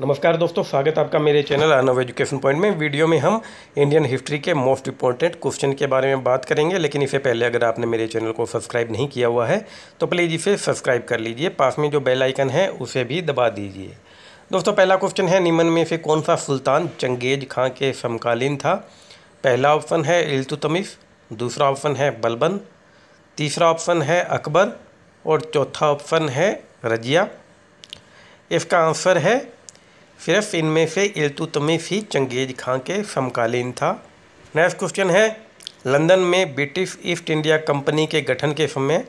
नमस्कार दोस्तों स्वागत आपका मेरे चैनल आनव एजुकेशन पॉइंट में वीडियो में हम इंडियन हिस्ट्री के मोस्ट इंपॉर्टेंट क्वेश्चन के बारे में बात करेंगे लेकिन इससे पहले अगर आपने मेरे चैनल को सब्सक्राइब नहीं किया हुआ है तो प्लीज़ इसे सब्सक्राइब कर लीजिए पास में जो बेल आइकन है उसे भी दबा दीजिए दोस्तों पहला क्वेश्चन है निमन में से कौन सा सुल्तान चंगेज खां के समकालीन था पहला ऑप्शन है इल्तुतमिश दूसरा ऑप्शन है बलबन तीसरा ऑप्शन है अकबर और चौथा ऑप्शन है रजिया इसका आंसर है सिर्फ इनमें से इल्तुतमिश ही चंगेज खां के समकालीन था नेक्स्ट क्वेश्चन है लंदन में ब्रिटिश ईस्ट इंडिया कंपनी के गठन के समय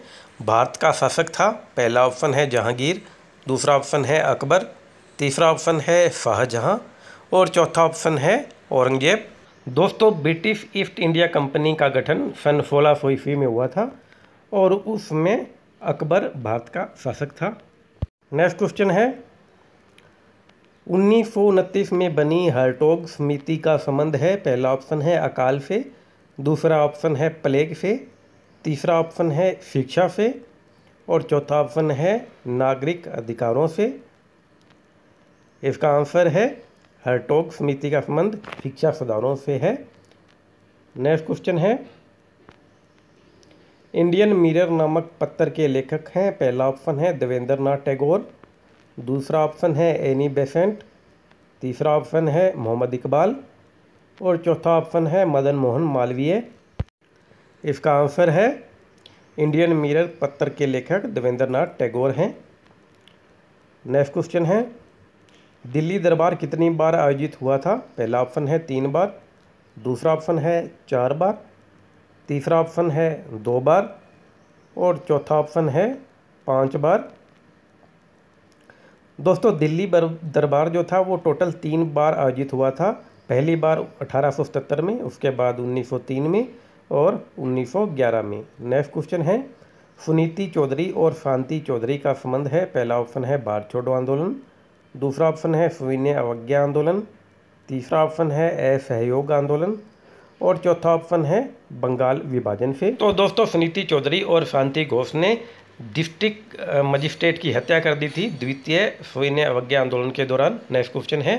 भारत का शासक था पहला ऑप्शन है जहांगीर दूसरा ऑप्शन है अकबर तीसरा ऑप्शन है शाहजहाँ और चौथा ऑप्शन है औरंगजेब दोस्तों ब्रिटिश ईस्ट इंडिया कंपनी का गठन सन सोलह सौ ईस्वी में हुआ था और उसमें अकबर भारत का शासक था नेक्स्ट क्वेश्चन है उन्नीस में बनी हर्टोग समिति का संबंध है पहला ऑप्शन है अकाल से दूसरा ऑप्शन है प्लेग से तीसरा ऑप्शन है शिक्षा से और चौथा ऑप्शन है नागरिक अधिकारों से इसका आंसर है हर्टोग समिति का संबंध शिक्षा सुधारों से है नेक्स्ट क्वेश्चन है इंडियन मिरर नामक पत्थर के लेखक हैं पहला ऑप्शन है देवेंद्र नाथ टैगोर दूसरा ऑप्शन है एनी बेसेंट तीसरा ऑप्शन है मोहम्मद इकबाल और चौथा ऑप्शन है मदन मोहन मालवीय इसका आंसर है इंडियन मिरर पत्र के लेखक देवेंद्र नाथ टैगोर हैं नेक्स्ट क्वेश्चन है दिल्ली दरबार कितनी बार आयोजित हुआ था पहला ऑप्शन है तीन बार दूसरा ऑप्शन है चार बार तीसरा ऑप्शन है दो बार और चौथा ऑप्शन है पाँच बार दोस्तों दिल्ली दरबार जो था वो टोटल तीन बार आयोजित हुआ था पहली बार अठारह में उसके बाद 1903 में और 1911 में नेक्स्ट क्वेश्चन है सुनीति चौधरी और शांति चौधरी का संबंध है पहला ऑप्शन है भारत छोड़ो आंदोलन दूसरा ऑप्शन है सविनय अवज्ञा आंदोलन तीसरा ऑप्शन है असहयोग आंदोलन और चौथा ऑप्शन है बंगाल विभाजन से तो दोस्तों सुनीति चौधरी और शांति घोष ने डिस्ट्रिक्ट मजिस्ट्रेट की हत्या कर दी थी द्वितीय सैन्य अवज्ञा आंदोलन के दौरान नेक्स्ट क्वेश्चन है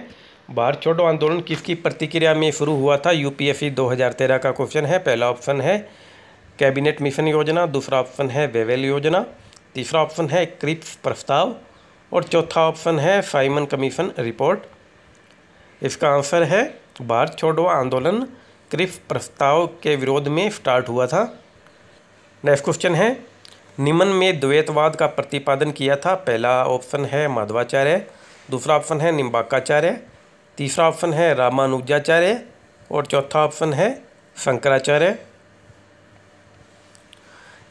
भारत छोड़ो आंदोलन किसकी प्रतिक्रिया में शुरू हुआ था यूपीएससी 2013 का क्वेश्चन है पहला ऑप्शन है कैबिनेट मिशन योजना दूसरा ऑप्शन है वेवेल योजना तीसरा ऑप्शन है क्रिप्स प्रस्ताव और चौथा ऑप्शन है साइमन कमीशन रिपोर्ट इसका आंसर है भारत छोड़ो आंदोलन क्रिप्स प्रस्ताव के विरोध में स्टार्ट हुआ था नेक्स्ट क्वेश्चन है निम्न में द्वैतवाद का प्रतिपादन किया था पहला ऑप्शन है माधवाचार्य दूसरा ऑप्शन है निम्बाकाचार्य तीसरा ऑप्शन है रामानुजाचार्य और चौथा ऑप्शन है शंकराचार्य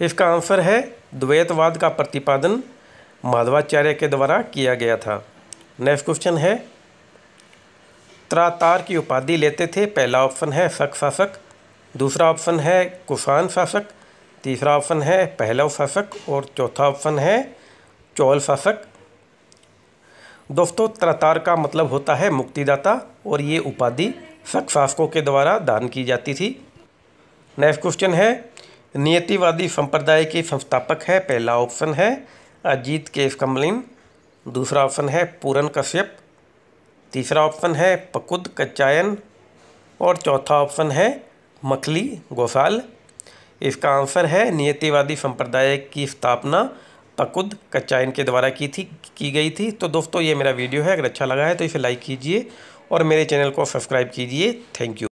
इसका आंसर है द्वैतवाद का प्रतिपादन माधवाचार्य के द्वारा किया गया था नेक्स्ट क्वेश्चन है त्रातार की उपाधि लेते थे पहला ऑप्शन है शक शासक दूसरा ऑप्शन है कुशान शासक तीसरा ऑप्शन है पहला शासक और चौथा ऑप्शन है चौल शासक दोस्तों त्रतार का मतलब होता है मुक्तिदाता और ये उपाधि शक शासकों के द्वारा दान की जाती थी नेक्स्ट क्वेश्चन है नियतिवादी संप्रदाय के संस्थापक है पहला ऑप्शन है अजीत केश कमलिन दूसरा ऑप्शन है पूरन कश्यप तीसरा ऑप्शन है पकुद कच्चायन और चौथा ऑप्शन है मखली गोसाल इसका आंसर है नियतिवादी संप्रदाय की स्थापना तकुद कच्चाइन के द्वारा की थी की गई थी तो दोस्तों ये मेरा वीडियो है अगर अच्छा लगा है तो इसे लाइक कीजिए और मेरे चैनल को सब्सक्राइब कीजिए थैंक यू